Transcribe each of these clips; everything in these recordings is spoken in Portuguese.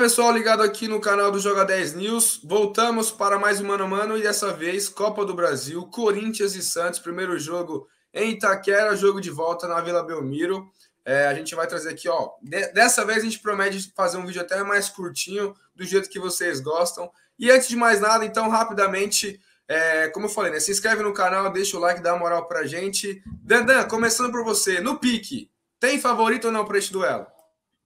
pessoal ligado aqui no canal do Joga 10 News. Voltamos para mais um Mano a Mano e dessa vez Copa do Brasil, Corinthians e Santos. Primeiro jogo em Itaquera, jogo de volta na Vila Belmiro. É, a gente vai trazer aqui, ó. dessa vez a gente promete fazer um vídeo até mais curtinho, do jeito que vocês gostam. E antes de mais nada, então, rapidamente, é, como eu falei, né? Se inscreve no canal, deixa o like, dá moral pra gente. Dandan, começando por você, no pique, tem favorito ou não para este duelo?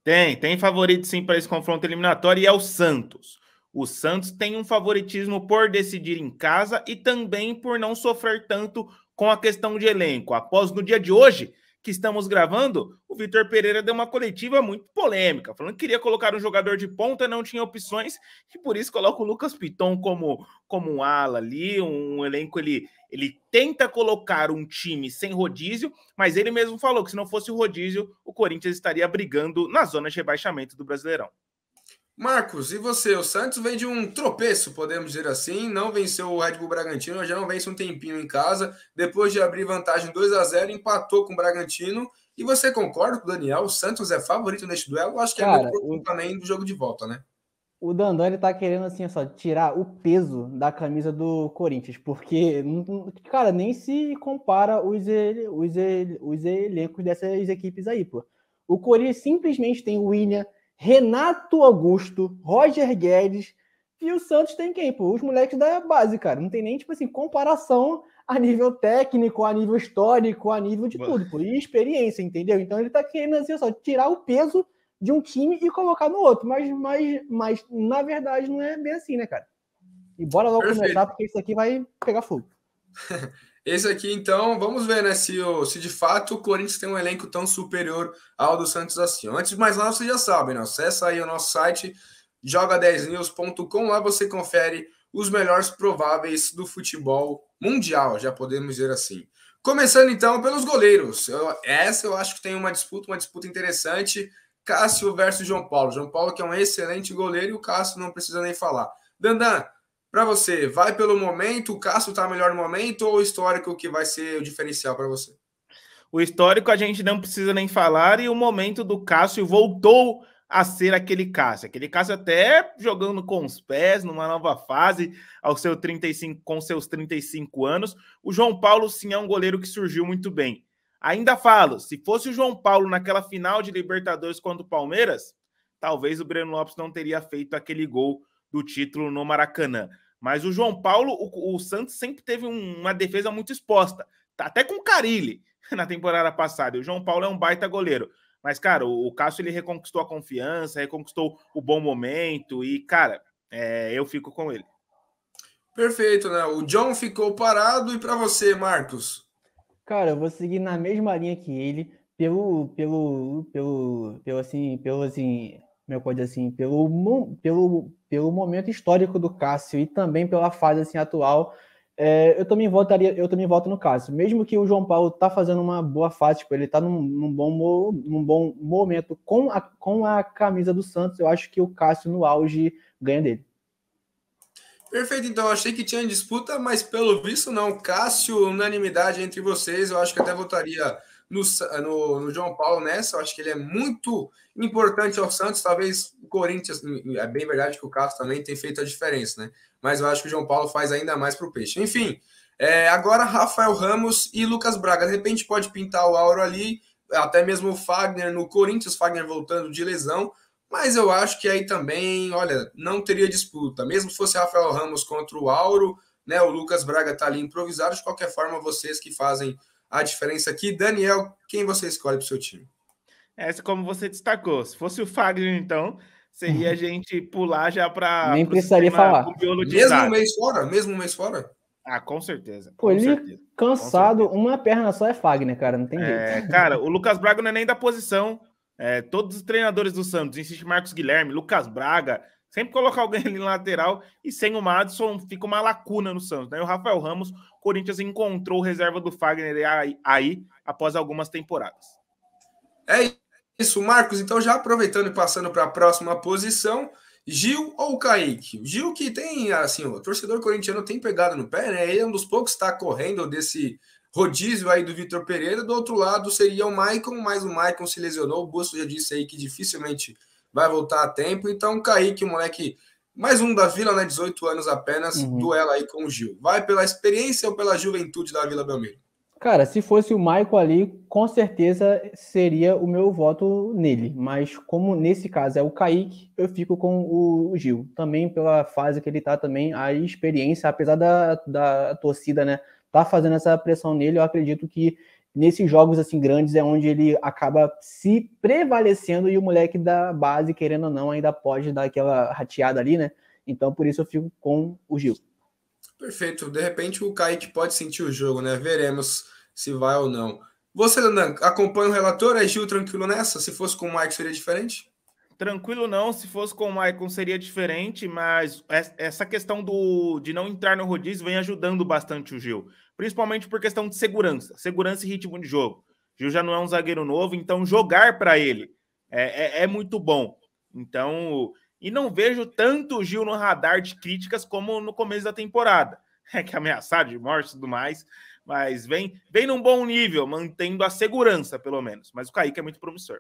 Tem, tem favorito sim para esse confronto eliminatório e é o Santos. O Santos tem um favoritismo por decidir em casa e também por não sofrer tanto com a questão de elenco. Após no dia de hoje, que estamos gravando, o Vitor Pereira deu uma coletiva muito polêmica, falando que queria colocar um jogador de ponta, não tinha opções, e por isso coloca o Lucas Piton como, como um ala ali, um elenco, ele, ele tenta colocar um time sem rodízio, mas ele mesmo falou que se não fosse o rodízio, o Corinthians estaria brigando na zona de rebaixamento do Brasileirão. Marcos, e você? O Santos vem de um tropeço, podemos dizer assim. Não venceu o Red Bull Bragantino, já não vence um tempinho em casa. Depois de abrir vantagem 2 a 0 empatou com o Bragantino. E você concorda com o Daniel? O Santos é favorito neste duelo? Acho que é Cara, é muito pouco o... também do jogo de volta, né? O Dandani tá querendo, assim, só tirar o peso da camisa do Corinthians, porque, cara, nem se compara os, os, os elencos dessas equipes aí, pô. O Corinthians simplesmente tem o William, Renato Augusto, Roger Guedes e o Santos tem quem? Pô, os moleques da base, cara. Não tem nem, tipo assim, comparação a nível técnico, a nível histórico, a nível de tudo, pô, e experiência, entendeu? Então ele tá querendo, assim, só tirar o peso de um time e colocar no outro. Mas, mas, mas na verdade, não é bem assim, né, cara? E bora logo Perfeito. começar, porque isso aqui vai pegar fogo. Esse aqui, então, vamos ver né, se, se de fato o Corinthians tem um elenco tão superior ao do Santos assim. Antes de mais nada, vocês já sabem, né? acessa aí o nosso site, joga10news.com, lá você confere os melhores prováveis do futebol mundial, já podemos dizer assim. Começando então pelos goleiros. Eu, essa eu acho que tem uma disputa, uma disputa interessante. Cássio versus João Paulo. João Paulo que é um excelente goleiro e o Cássio não precisa nem falar. Dandan, para você? Vai pelo momento, o Cássio está melhor no momento ou o histórico que vai ser o diferencial para você? O histórico a gente não precisa nem falar e o momento do Cássio voltou a ser aquele Cássio. Aquele Cássio até jogando com os pés, numa nova fase, ao seu 35, com seus 35 anos. O João Paulo sim é um goleiro que surgiu muito bem. Ainda falo, se fosse o João Paulo naquela final de Libertadores contra o Palmeiras, talvez o Breno Lopes não teria feito aquele gol do título no Maracanã. Mas o João Paulo, o, o Santos sempre teve um, uma defesa muito exposta. Tá até com o Carilli na temporada passada. E o João Paulo é um baita goleiro. Mas, cara, o, o Cássio ele reconquistou a confiança, reconquistou o bom momento. E, cara, é, eu fico com ele. Perfeito, né? O John ficou parado. E para você, Marcos? Cara, eu vou seguir na mesma linha que ele, pelo, pelo, pelo, pelo assim, pelo assim, meu é eu assim, pelo, pelo, pelo momento histórico do Cássio e também pela fase assim, atual, é, eu também votaria, eu também voto no Cássio. Mesmo que o João Paulo tá fazendo uma boa fase, tipo, ele tá num, num bom, num bom momento com a, com a camisa do Santos, eu acho que o Cássio no auge ganha dele. Perfeito, então achei que tinha disputa, mas pelo visto não. Cássio, unanimidade entre vocês, eu acho que até votaria no, no, no, João Paulo nessa. Eu acho que ele é muito importante ao Santos. Talvez o Corinthians, hum, hum, é bem verdade que o Carlos também tem feito a diferença, né? Mas eu acho que o João Paulo faz ainda mais para o Peixe. Enfim, é, agora Rafael Ramos e Lucas Braga. De repente pode pintar o Auro ali, até mesmo o Fagner no Corinthians, Fagner voltando de lesão. Mas eu acho que aí também, olha, não teria disputa. Mesmo se fosse Rafael Ramos contra o Auro, né? O Lucas Braga tá ali improvisado. De qualquer forma, vocês que fazem a diferença aqui. Daniel, quem você escolhe para o seu time? Essa, como você destacou, se fosse o Fagner, então, seria a gente pular já para. Nem precisaria falar. Mesmo mês fora? Mesmo mês fora? Ah, com certeza. Com Pô, ele certeza, cansado, certeza. uma perna só é Fagner, cara, não tem é, jeito. Cara, o Lucas Braga não é nem da posição. É, todos os treinadores do Santos, insiste Marcos Guilherme, Lucas Braga, Sempre colocar alguém ali na lateral e sem o Madison fica uma lacuna no Santos. Né? O Rafael Ramos, Corinthians encontrou reserva do Fagner aí, aí após algumas temporadas. É isso, Marcos. Então, já aproveitando e passando para a próxima posição, Gil ou Kaique? Gil que tem, assim, o torcedor corintiano tem pegado no pé, né? Ele é um dos poucos que está correndo desse rodízio aí do Vitor Pereira. Do outro lado seria o Maicon, mas o Maicon se lesionou. O Busto já disse aí que dificilmente vai voltar a tempo. Então, Kaique, moleque, mais um da Vila, né? 18 anos apenas, uhum. duela aí com o Gil. Vai pela experiência ou pela juventude da Vila Belmiro? Cara, se fosse o Michael ali, com certeza seria o meu voto nele. Mas como nesse caso é o Kaique, eu fico com o Gil. Também pela fase que ele tá também, a experiência, apesar da, da torcida, né? Tá fazendo essa pressão nele, eu acredito que nesses jogos assim grandes é onde ele acaba se prevalecendo e o moleque da base, querendo ou não, ainda pode dar aquela rateada ali, né? Então por isso eu fico com o Gil. Perfeito. De repente o Kaique pode sentir o jogo, né? Veremos se vai ou não. Você, Dandan, acompanha o relator? É Gil tranquilo nessa? Se fosse com o Mike, seria diferente? Tranquilo não, se fosse com o Maicon seria diferente, mas essa questão do, de não entrar no rodízio vem ajudando bastante o Gil, principalmente por questão de segurança, segurança e ritmo de jogo. Gil já não é um zagueiro novo, então jogar para ele é, é, é, muito bom. Então, e não vejo tanto o Gil no radar de críticas como no começo da temporada, é que é ameaçado de morte e tudo mais, mas vem, vem num bom nível, mantendo a segurança pelo menos, mas o Kaique é muito promissor.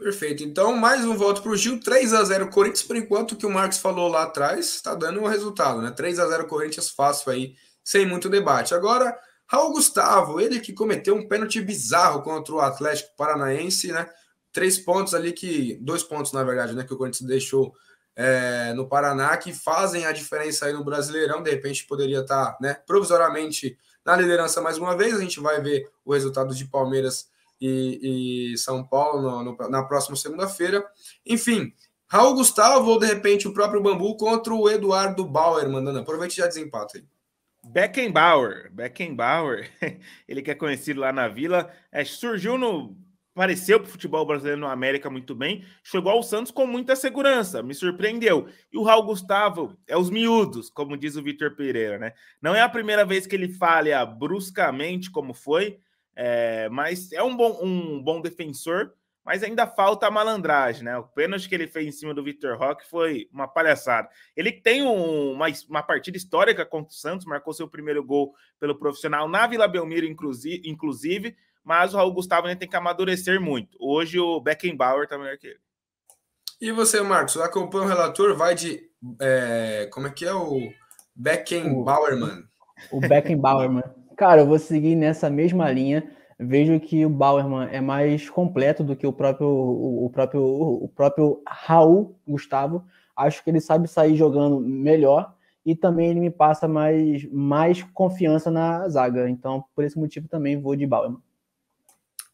Perfeito. Então, mais um voto para o Gil. 3 a 0 Corinthians, por enquanto, o que o Marcos falou lá atrás, está dando o um resultado, né? 3 a 0 Corinthians fácil aí, sem muito debate. Agora, Raul Gustavo, ele que cometeu um pênalti bizarro contra o Atlético Paranaense, né? Três pontos ali que. Dois pontos, na verdade, né? Que o Corinthians deixou é, no Paraná, que fazem a diferença aí no Brasileirão. De repente poderia estar, tá, né, provisoriamente na liderança mais uma vez. A gente vai ver o resultado de Palmeiras e, e São Paulo no, no, na próxima segunda-feira. Enfim, Raul Gustavo ou de repente o próprio Bambu contra o Eduardo Bauer, mandando. Aproveite já desempata aí. Beckenbauer, Beckenbauer, ele que é conhecido lá na Vila, é, surgiu no apareceu para o futebol brasileiro no América muito bem, chegou ao Santos com muita segurança, me surpreendeu. E o Raul Gustavo é os miúdos, como diz o Vitor Pereira, né? Não é a primeira vez que ele falha bruscamente como foi, é, mas é um bom, um bom defensor, mas ainda falta a malandragem, né? O pênalti que ele fez em cima do Victor Roque foi uma palhaçada. Ele tem um, uma, uma partida histórica contra o Santos, marcou seu primeiro gol pelo profissional na Vila Belmiro, inclusive, inclusive mas o Raul Gustavo ainda tem que amadurecer muito. Hoje o Beckenbauer tá melhor que ele. E você, Marcos, acompanha o relator, vai de. É, como é que é o Beckenbauer, mano? O Beckenbauer, mano. Cara, eu vou seguir nessa mesma linha. Vejo que o Bauerman é mais completo do que o próprio, o, o próprio, o próprio Raul Gustavo. Acho que ele sabe sair jogando melhor e também ele me passa mais, mais confiança na zaga. Então, por esse motivo, também vou de Bauerman.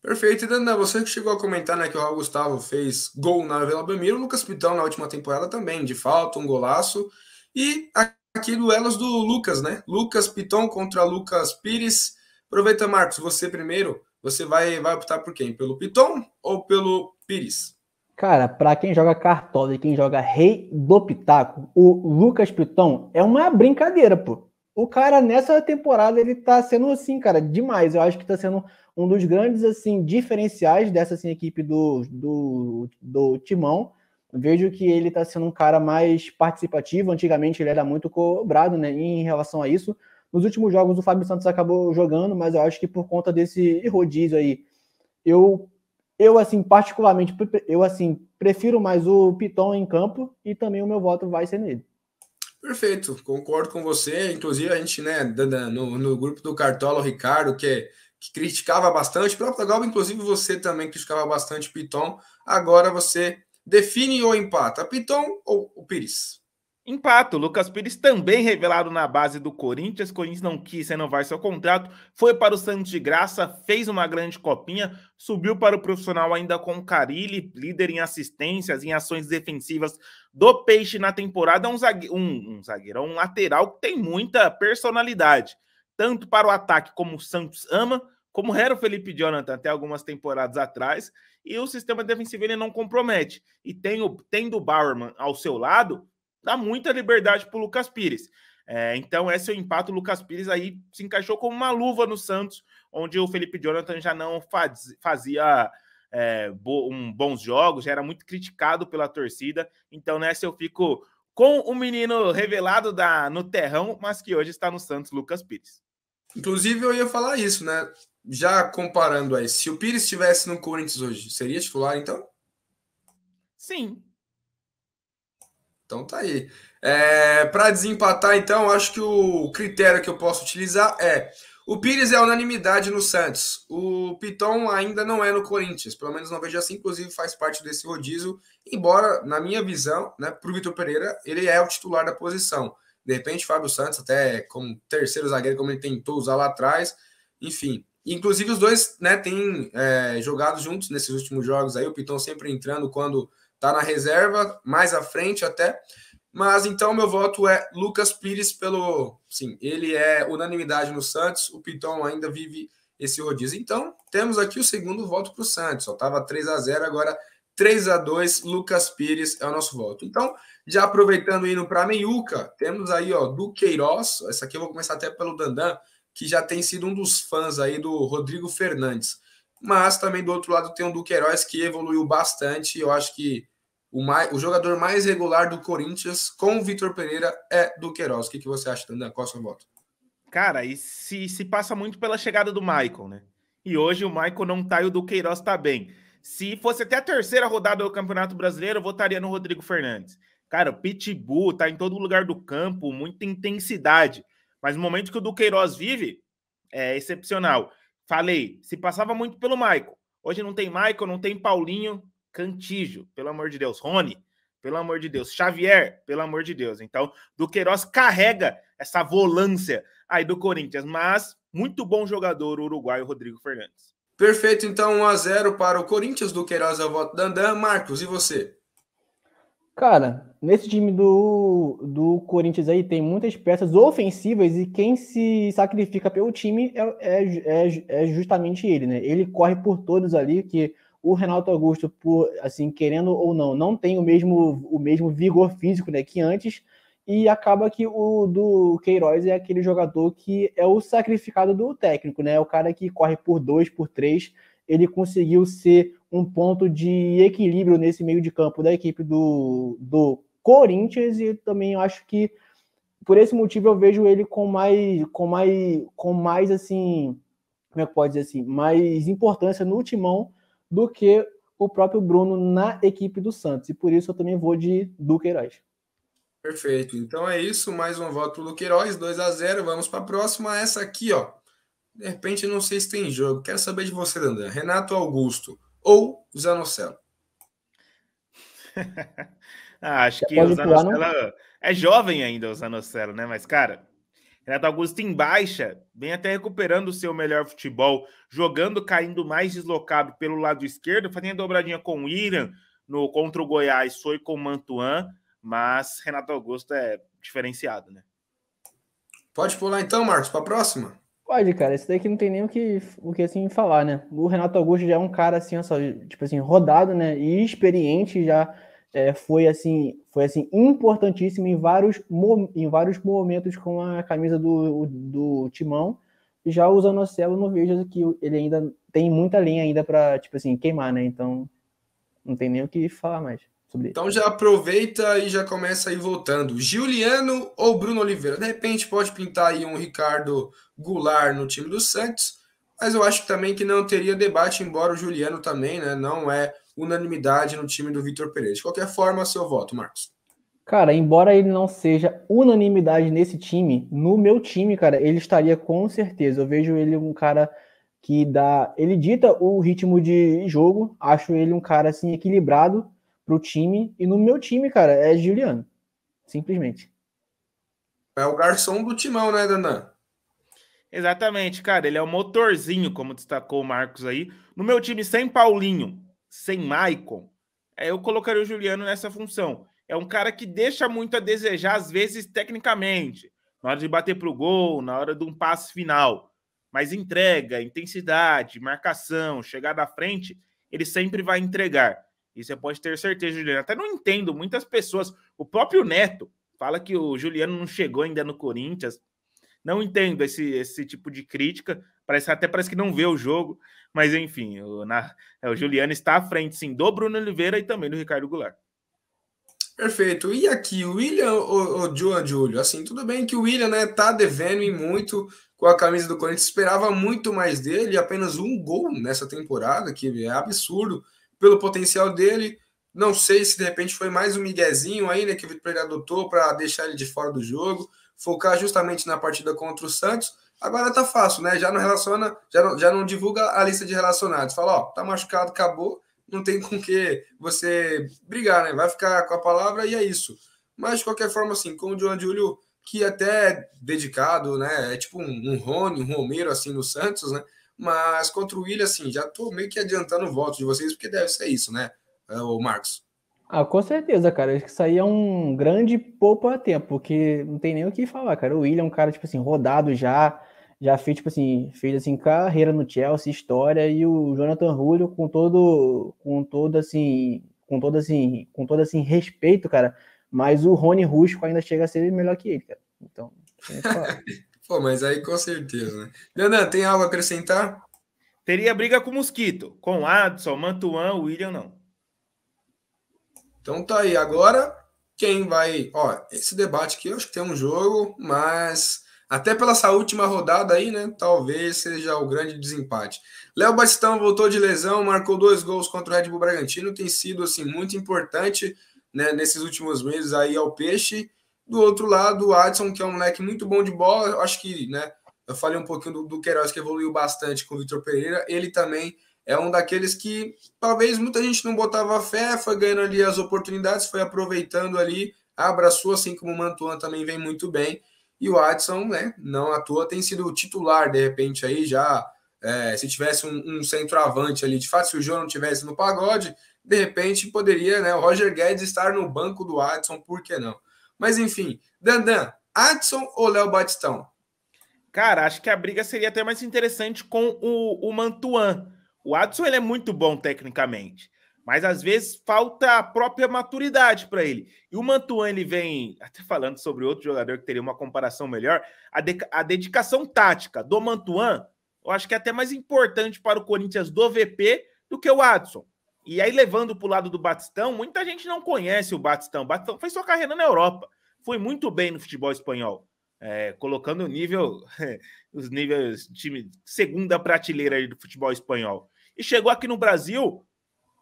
Perfeito. E Dana, você que chegou a comentar né, que o Raul Gustavo fez gol na Vila Belmiro, o Lucas Pitão na última temporada também, de falta, um golaço. E aqui duelos do Lucas, né? Lucas Piton contra Lucas Pires. Aproveita, Marcos, você primeiro. Você vai, vai optar por quem? Pelo Piton ou pelo Pires? Cara, para quem joga cartola e quem joga rei do pitaco, o Lucas Piton é uma brincadeira, pô. O cara nessa temporada ele tá sendo assim, cara, demais. Eu acho que tá sendo um dos grandes assim diferenciais dessa assim, equipe do, do, do Timão vejo que ele está sendo um cara mais participativo. Antigamente ele era muito cobrado né, em relação a isso. Nos últimos jogos o Fábio Santos acabou jogando, mas eu acho que por conta desse rodízio aí, eu, eu assim, particularmente, eu assim, prefiro mais o Piton em campo e também o meu voto vai ser nele. Perfeito, concordo com você. Inclusive, a gente, né, no, no grupo do Cartola, o Ricardo, que, é, que criticava bastante, o próprio Galba, inclusive você também criticava bastante o Piton. Agora você define ou empata? Piton ou o Pires? Empato. Lucas Pires também revelado na base do Corinthians. Corinthians não quis renovar seu contrato. Foi para o Santos de Graça, fez uma grande copinha, subiu para o profissional ainda com o Carilli, líder em assistências, em ações defensivas do Peixe na temporada. Um, um, um zagueiro, um lateral que tem muita personalidade, tanto para o ataque como o Santos ama, como era o Felipe Jonathan até algumas temporadas atrás, e o sistema defensivo ele não compromete. E tem o, tendo o Bauerman ao seu lado, dá muita liberdade para o Lucas Pires. É, então, esse é o impacto O Lucas Pires aí se encaixou como uma luva no Santos, onde o Felipe Jonathan já não faz, fazia é, bo, um, bons jogos, já era muito criticado pela torcida. Então, nessa eu fico com o menino revelado da, no terrão, mas que hoje está no Santos, Lucas Pires. Inclusive, eu ia falar isso, né? já comparando aí, se o Pires estivesse no Corinthians hoje, seria titular então? Sim. Então tá aí. É, Para desempatar, então, acho que o critério que eu posso utilizar é: o Pires é unanimidade no Santos, o Piton ainda não é no Corinthians, pelo menos não vejo assim, inclusive faz parte desse rodízio, embora, na minha visão, né, para o Vitor Pereira, ele é o titular da posição. De repente, Fábio Santos, até como terceiro zagueiro, como ele tentou usar lá atrás, enfim, Inclusive, os dois né, têm é, jogado juntos nesses últimos jogos aí, o Piton sempre entrando quando tá na reserva, mais à frente até. Mas então meu voto é Lucas Pires pelo, sim, ele é unanimidade no Santos, o Piton ainda vive esse rodízio. Então, temos aqui o segundo voto para o Santos. Só estava 3 a 0 agora 3 a 2 Lucas Pires é o nosso voto. Então, já aproveitando e indo para a meiuca, temos aí ó, do Queiroz. Essa aqui eu vou começar até pelo Dandan que já tem sido um dos fãs aí do Rodrigo Fernandes. Mas também do outro lado tem o Duqueiroz que evoluiu bastante. Eu acho que o, mais, o jogador mais regular do Corinthians com o Vitor Pereira é Duqueiroz. O que, que você acha, Tandan? Qual a é sua moto? Cara, e se, se passa muito pela chegada do Michael, né? E hoje o Michael não tá e o Duqueiroz tá bem. Se fosse até a terceira rodada do Campeonato Brasileiro, eu votaria no Rodrigo Fernandes. Cara, o Pitbull tá em todo lugar do campo, muita intensidade. Mas o momento que o Duqueiroz vive é excepcional. Falei, se passava muito pelo Maicon. Hoje não tem Maicon, não tem Paulinho, Cantígio, pelo amor de Deus. Rony, pelo amor de Deus. Xavier, pelo amor de Deus. Então, Duqueiroz carrega essa volância aí do Corinthians, mas muito bom jogador o uruguaio Rodrigo Fernandes. Perfeito, então 1 a 0 para o Corinthians, Duqueiroz é o voto Dandan. Marcos, e você? Cara, nesse time do, do Corinthians aí tem muitas peças ofensivas e quem se sacrifica pelo time é, é, é, é, justamente ele, né? Ele corre por todos ali, que o Renato Augusto, por assim, querendo ou não, não tem o mesmo, o mesmo vigor físico né, que antes, e acaba que o do Queiroz é aquele jogador que é o sacrificado do técnico, né? É o cara que corre por dois, por três, ele conseguiu ser um ponto de equilíbrio nesse meio de campo da equipe do, do Corinthians e também acho que por esse motivo eu vejo ele com mais com mais com mais assim como é que pode dizer assim mais importância no timão do que o próprio Bruno na equipe do Santos e por isso eu também vou de Duqueiroz. Perfeito. Então é isso, mais um voto do Queiroz, 2 a 0. Vamos para a próxima, essa aqui, ó. De repente, não sei se tem jogo. Quero saber de você, Dandan. Renato Augusto ou Zanocelo? ah, acho você que o Zanocelo é jovem ainda, o Zanocelo, né? Mas, cara, Renato Augusto em baixa, vem até recuperando o seu melhor futebol, jogando, caindo mais deslocado pelo lado esquerdo, fazendo dobradinha com o Irã no, contra o Goiás, foi com o Mantuan, mas Renato Augusto é diferenciado, né? Pode pular então, Marcos, para a próxima. Pode, cara. Isso daqui não tem nem o que, o que assim falar, né? O Renato Augusto já é um cara assim, só, tipo assim, rodado, né? E experiente já é, foi assim, foi assim importantíssimo em vários em vários momentos com a camisa do, do Timão. Já o Zanocelo não vejo que ele ainda tem muita linha ainda para, tipo assim, queimar, né? Então não tem nem o que falar mais sobre Então já aproveita e já começa aí voltando. Juliano ou Bruno Oliveira? De repente pode pintar aí um Ricardo Goulart no time do Santos, mas eu acho também que não teria debate, embora o Juliano também, né, não é unanimidade no time do Vitor Pereira. De qualquer forma, seu voto, Marcos. Cara, embora ele não seja unanimidade nesse time, no meu time, cara, ele estaria com certeza. Eu vejo ele um cara que dá, ele dita o ritmo de jogo, acho ele um cara assim equilibrado pro time. E no meu time, cara, é Juliano. Simplesmente. É o garçom do timão, né, Dandan? Exatamente, cara. Ele é o motorzinho, como destacou o Marcos aí. No meu time, sem Paulinho, sem Maicon, é, eu colocaria o Juliano nessa função. É um cara que deixa muito a desejar, às vezes, tecnicamente. Na hora de bater pro gol, na hora de um passe final. Mas entrega, intensidade, marcação, chegada à frente, ele sempre vai entregar. E você pode ter certeza, Juliano. Até não entendo muitas pessoas. O próprio Neto fala que o Juliano não chegou ainda no Corinthians. Não entendo esse, esse tipo de crítica. Parece, até parece que não vê o jogo. Mas, enfim, o, na, é, o Juliano está à frente, sim, do Bruno Oliveira e também do Ricardo Goulart. Perfeito. E aqui, o William ou o João Júlio? Assim, tudo bem que o William, né, tá devendo e muito com a camisa do Corinthians. Esperava muito mais dele, apenas um gol nessa temporada, que é absurdo pelo potencial dele. Não sei se de repente foi mais um miguezinho aí, né, que o Vitor Pereira adotou para deixar ele de fora do jogo, focar justamente na partida contra o Santos. Agora tá fácil, né? Já não relaciona, já não, já não divulga a lista de relacionados. Fala, ó, tá machucado, acabou, não tem com que você brigar, né? Vai ficar com a palavra e é isso. Mas de qualquer forma, assim, como o João Júlio, que é até é dedicado, né? É tipo um, um Rony, um Romero, assim, no Santos, né? Mas contra o Willian, assim, já tô meio que adiantando o voto de vocês, porque deve ser isso, né, o eh, Marcos? Ah, com certeza, cara. Acho que isso aí é um grande poupa tempo, porque não tem nem o que falar, cara. O William é um cara, tipo assim, rodado já, já fez, tipo assim, fez assim, carreira no Chelsea, história, e o Jonathan Julio, com todo, com todo assim, com todo assim, com todo assim, respeito, cara. Mas o Rony Rusco ainda chega a ser melhor que ele, cara. Então, tem que falar. Pô, mas aí com certeza, né? Leandro tem algo a acrescentar? Teria briga com o Mosquito, com Adson, Mantuan, William, não. Então tá aí. Agora, quem vai. Ó, esse debate aqui eu acho que tem um jogo, mas até pela essa última rodada aí, né? Talvez seja o grande desempate. Léo Bastão voltou de lesão, marcou dois gols contra o Red Bull Bragantino, tem sido assim muito importante né, nesses últimos meses aí ao Peixe. Do outro lado, o Adson, que é um moleque muito bom de bola, acho que, né? Eu falei um pouquinho do, do Queiroz, que evoluiu bastante com o Vitor Pereira. Ele também é um daqueles que talvez muita gente não botava fé, foi ganhando ali as oportunidades, foi aproveitando ali, abraçou, assim como o Mantuan também vem muito bem. E o Adson, né, não à toa, tem sido titular, de repente, aí já. É, se tivesse um, um, centroavante ali, de fato, se o João não tivesse no pagode, de repente poderia né, o Roger Guedes estar no banco do Adson, por que não? Mas enfim, Dandan, Adson ou Léo Batistão? Cara, acho que a briga seria até mais interessante com o, o Mantuan. O Adson ele é muito bom tecnicamente, mas às vezes falta a própria maturidade para ele. E o Mantuan ele vem, até falando sobre outro jogador que teria uma comparação melhor, a, de, a dedicação tática do Mantuan, eu acho que é até mais importante para o Corinthians do VP do que o Adson. E aí, levando para o lado do Batistão, muita gente não conhece o Batistão. O Batistão fez sua carreira na Europa foi muito bem no futebol espanhol, é, colocando o nível, os níveis, time, segunda prateleira do futebol espanhol. E chegou aqui no Brasil,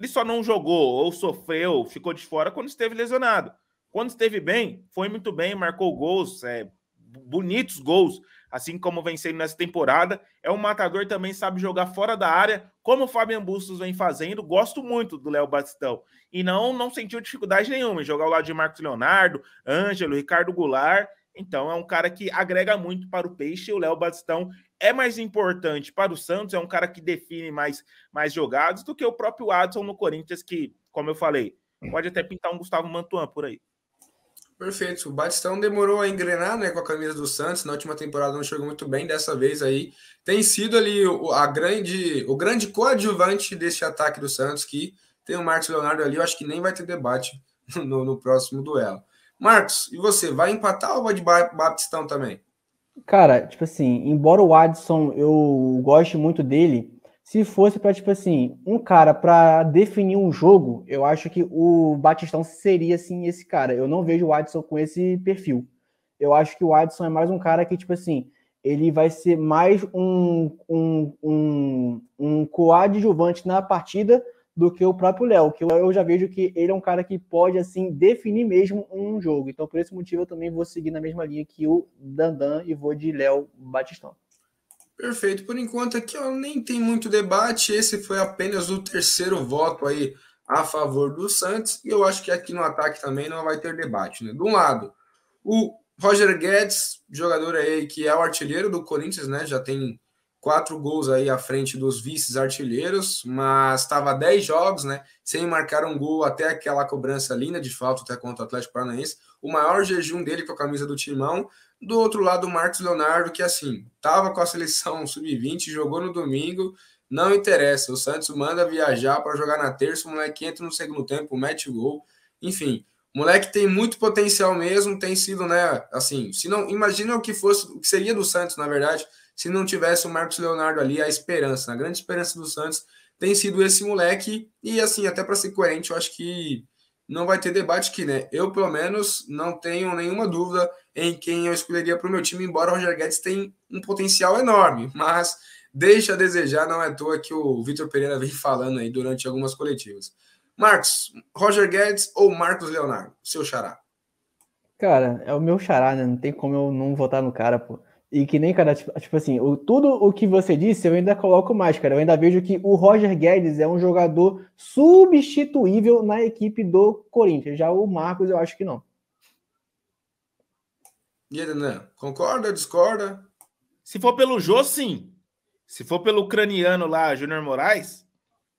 ele só não jogou, ou sofreu, ficou de fora quando esteve lesionado. Quando esteve bem, foi muito bem, marcou gols, é, bonitos gols, assim como vencendo nessa temporada. É um matador também sabe jogar fora da área, como o Fabian Bustos vem fazendo. Gosto muito do Léo Bastão. E não não sentiu dificuldade nenhuma em jogar ao lado de Marcos Leonardo, Ângelo, Ricardo Goulart. Então é um cara que agrega muito para o Peixe. O Léo Bastão é mais importante para o Santos, é um cara que define mais, mais jogadas do que o próprio Adson no Corinthians, que, como eu falei, hum. pode até pintar um Gustavo Mantuan por aí. Perfeito. O Batistão demorou a engrenar né, com a camisa do Santos. Na última temporada não chegou muito bem, dessa vez aí. Tem sido ali o, a grande, o grande coadjuvante desse ataque do Santos, que tem o Marcos Leonardo ali. Eu acho que nem vai ter debate no, no próximo duelo. Marcos, e você? Vai empatar ou vai de Batistão também? Cara, tipo assim, embora o Adson eu goste muito dele, se fosse para, tipo assim, um cara para definir um jogo, eu acho que o Batistão seria, assim, esse cara. Eu não vejo o Adson com esse perfil. Eu acho que o Adson é mais um cara que, tipo assim, ele vai ser mais um, um, um, um coadjuvante na partida do que o próprio Léo, que eu já vejo que ele é um cara que pode, assim, definir mesmo um jogo. Então, por esse motivo, eu também vou seguir na mesma linha que o Dandan e vou de Léo Batistão. Perfeito. Por enquanto aqui ó, nem tem muito debate. Esse foi apenas o terceiro voto aí a favor do Santos. E eu acho que aqui no ataque também não vai ter debate. Né? De um lado, o Roger Guedes, jogador aí que é o artilheiro do Corinthians, né? Já tem quatro gols aí à frente dos vices-artilheiros, mas estava dez jogos, né? Sem marcar um gol até aquela cobrança linda de falta até contra o Atlético Paranaense o maior jejum dele com a camisa do Timão. Do outro lado, o Marcos Leonardo, que assim, estava com a seleção sub-20, jogou no domingo, não interessa. O Santos manda viajar para jogar na terça, o moleque entra no segundo tempo, mete o gol. Enfim, o moleque tem muito potencial mesmo, tem sido, né, assim, se não, imagina o que fosse, o que seria do Santos, na verdade, se não tivesse o Marcos Leonardo ali, a esperança, a grande esperança do Santos tem sido esse moleque e assim, até para ser coerente, eu acho que não vai ter debate aqui, né? Eu, pelo menos, não tenho nenhuma dúvida em quem eu escolheria para o meu time, embora o Roger Guedes tenha um potencial enorme, mas deixa a desejar, não é à toa que o Vitor Pereira vem falando aí durante algumas coletivas. Marcos, Roger Guedes ou Marcos Leonardo, seu xará? Cara, é o meu xará, né? Não tem como eu não votar no cara, pô. E que nem, cara, tipo, tipo assim, o, tudo o que você disse eu ainda coloco mais, cara. Eu ainda vejo que o Roger Guedes é um jogador substituível na equipe do Corinthians. Já o Marcos, eu acho que não. E aí, Renan, concorda, discorda? Se for pelo Jô, sim. Se for pelo ucraniano lá, Júnior Moraes,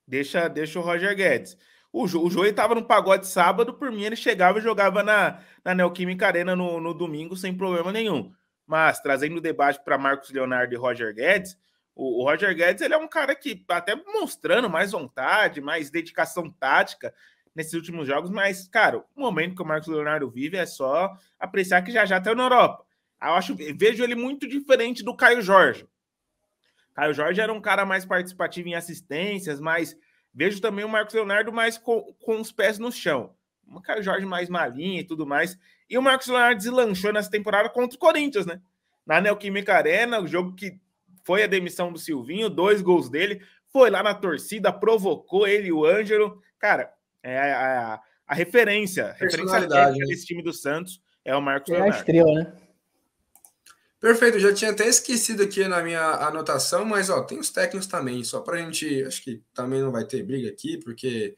deixa, deixa o Roger Guedes. O Jô, o Jô estava no pagode sábado, por mim ele chegava e jogava na, na Neoquímica Arena no, no domingo sem problema nenhum. Mas trazendo o debate para Marcos Leonardo e Roger Guedes, o, o Roger Guedes ele é um cara que tá até mostrando mais vontade, mais dedicação tática nesses últimos jogos, mas, cara, o momento que o Marcos Leonardo vive é só apreciar que já já está na Europa. Eu acho, vejo ele muito diferente do Caio Jorge. Caio Jorge era um cara mais participativo em assistências, mas vejo também o Marcos Leonardo mais com, com os pés no chão. O Caio Jorge mais malinha e tudo mais. E o Marcos Leonardo deslanchou nessa temporada contra o Corinthians, né? Na Neoquímica Arena, o jogo que foi a demissão do Silvinho, dois gols dele, foi lá na torcida, provocou ele e o Ângelo. Cara, é a, a, a referência, a referência né? desse time do Santos é o Marcos é Leonardo. É a estrela, né? Perfeito, já tinha até esquecido aqui na minha anotação, mas ó, tem os técnicos também, só para a gente, acho que também não vai ter briga aqui, porque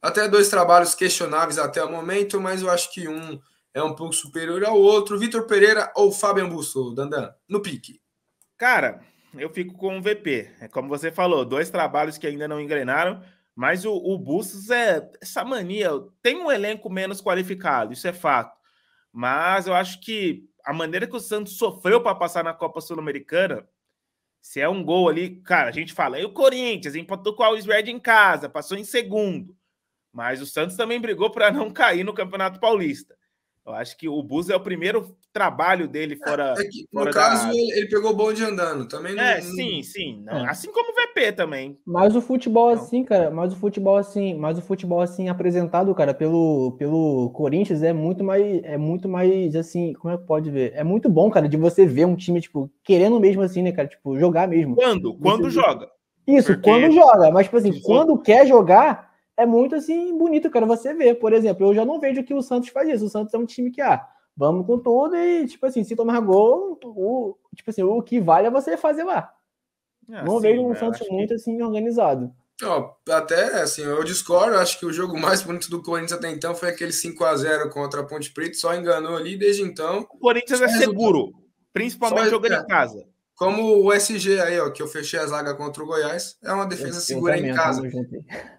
até dois trabalhos questionáveis até o momento, mas eu acho que um é um pouco superior ao outro. Vitor Pereira ou Fábio Busso, Dandan, no pique. Cara, eu fico com o VP. É como você falou, dois trabalhos que ainda não engrenaram, mas o, o Bustos é essa mania. Tem um elenco menos qualificado, isso é fato. Mas eu acho que a maneira que o Santos sofreu para passar na Copa Sul-Americana, se é um gol ali, cara, a gente fala, e o Corinthians empatou com o Alves Red em casa, passou em segundo. Mas o Santos também brigou para não cair no Campeonato Paulista. Eu acho que o Bus é o primeiro trabalho dele é, fora. É que, no caso, da... ele pegou bom de andando. Também não. É, sim, sim. Não. Né? É. Assim como o VP também. Mas o futebol não. assim, cara, mas o futebol assim, mas o futebol assim apresentado, cara, pelo, pelo Corinthians é muito mais. É muito mais assim, como é que pode ver? É muito bom, cara, de você ver um time, tipo, querendo mesmo assim, né, cara? Tipo, jogar mesmo. Quando? Quando você joga. Isso, Porque... quando joga. Mas, tipo assim, quando quer jogar é muito assim bonito, cara, você ver. Por exemplo, eu já não vejo que o Santos faz isso. O Santos é um time que, ah, vamos com tudo e, tipo assim, se tomar gol, o, tipo assim, o que vale é você fazer lá. É, não sim, vejo um é, Santos muito que... assim organizado. Oh, até assim, eu discordo, acho que o jogo mais bonito do Corinthians até então foi aquele 5 a 0 contra a Ponte Preta, só enganou ali desde então. O Corinthians é seguro, principalmente só... jogando é. em casa. Como o SG aí, ó, que eu fechei a zaga contra o Goiás, é uma defesa eu segura em casa.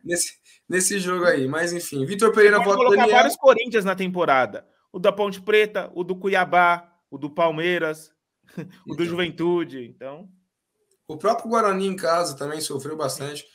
Nesse, nesse jogo aí. Mas enfim, Vitor Pereira pode colocar Daniel. vários Corinthians na temporada. O da Ponte Preta, o do Cuiabá, o do Palmeiras, então. o do então. Juventude, então. O próprio Guarani em casa também sofreu bastante.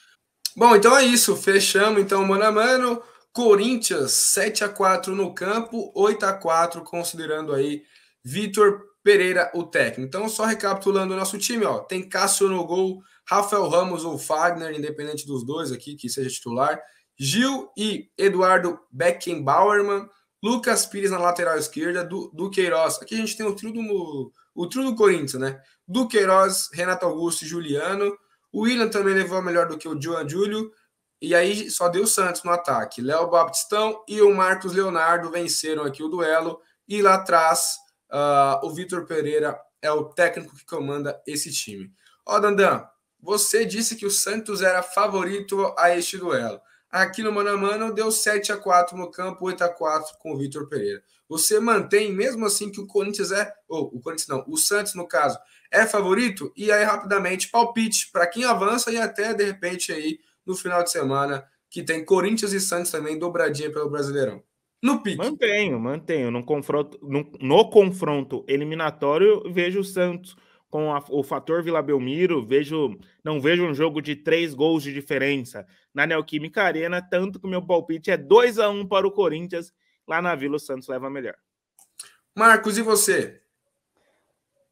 Bom, então é isso. Fechamos então mano a mano. Corinthians 7 a 4 no campo, 8 a 4 considerando aí Vitor Pereira o técnico. Então só recapitulando o nosso time, ó, tem Cássio no gol, Rafael Ramos ou Fagner, independente dos dois aqui que seja titular. Gil e Eduardo Beckenbauerman, Lucas Pires na lateral esquerda, do, Queiroz. Aqui a gente tem o trio do, o trio do Corinthians, né? Do Queiroz, Renato Augusto e Juliano. O William também levou a melhor do que o Joan Júlio. E aí só deu o Santos no ataque. Léo Baptistão e o Marcos Leonardo venceram aqui o duelo. E lá atrás, uh, o Vitor Pereira é o técnico que comanda esse time. Ó, Dandan, você disse que o Santos era favorito a este duelo. Aqui no Mano a Mano deu 7 a 4 no campo, 8 a 4 com o Vitor Pereira. Você mantém, mesmo assim, que o Corinthians é. Ou o Corinthians não, o Santos, no caso, é favorito? E aí, rapidamente, palpite para quem avança e até de repente aí no final de semana, que tem Corinthians e Santos também, dobradinha pelo Brasileirão. No pique. Mantenho, mantenho. No confronto, no, no confronto eliminatório, vejo o Santos com a, o fator Vila Belmiro, vejo, não vejo um jogo de três gols de diferença na Neoquímica Arena, tanto que o meu palpite é 2 a 1 um para o Corinthians. Lá na Vila, o Santos leva melhor. Marcos, e você?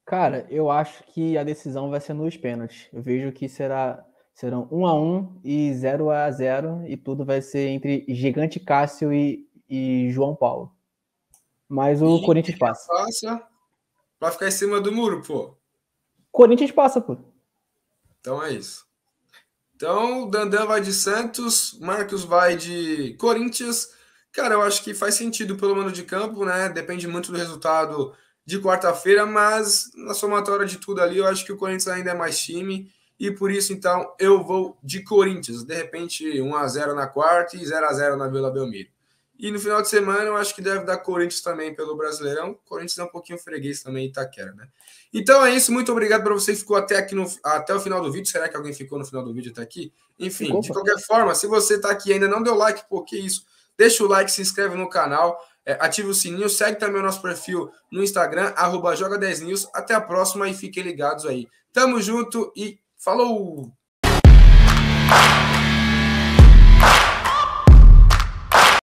Cara, eu acho que a decisão vai ser nos pênaltis. Eu vejo que será serão 1 a 1 e 0 a 0 e tudo vai ser entre Gigante Cássio e, e João Paulo. Mas o e Corinthians passa. passa. Vai ficar em cima do muro, pô. Corinthians passa, pô. Então é isso. Então, Dandan vai de Santos, Marcos vai de Corinthians. Cara, eu acho que faz sentido pelo mano de campo, né? Depende muito do resultado de quarta-feira, mas na somatória de tudo ali, eu acho que o Corinthians ainda é mais time. E por isso, então, eu vou de Corinthians. De repente, 1 a 0 na quarta e 0 a 0 na Vila Belmiro. E no final de semana eu acho que deve dar Corinthians também pelo Brasileirão. Corinthians é um pouquinho freguês também Itaquera, né? Então é isso, muito obrigado para você que ficou até aqui no, até o final do vídeo. Será que alguém ficou no final do vídeo até aqui? Enfim, ficou, de qualquer pô. forma, se você está aqui e ainda não deu like, por que isso? Deixa o like, se inscreve no canal, é, ativa o sininho, segue também o nosso perfil no Instagram, joga10news. Até a próxima e fiquem ligados aí. Tamo junto e falou!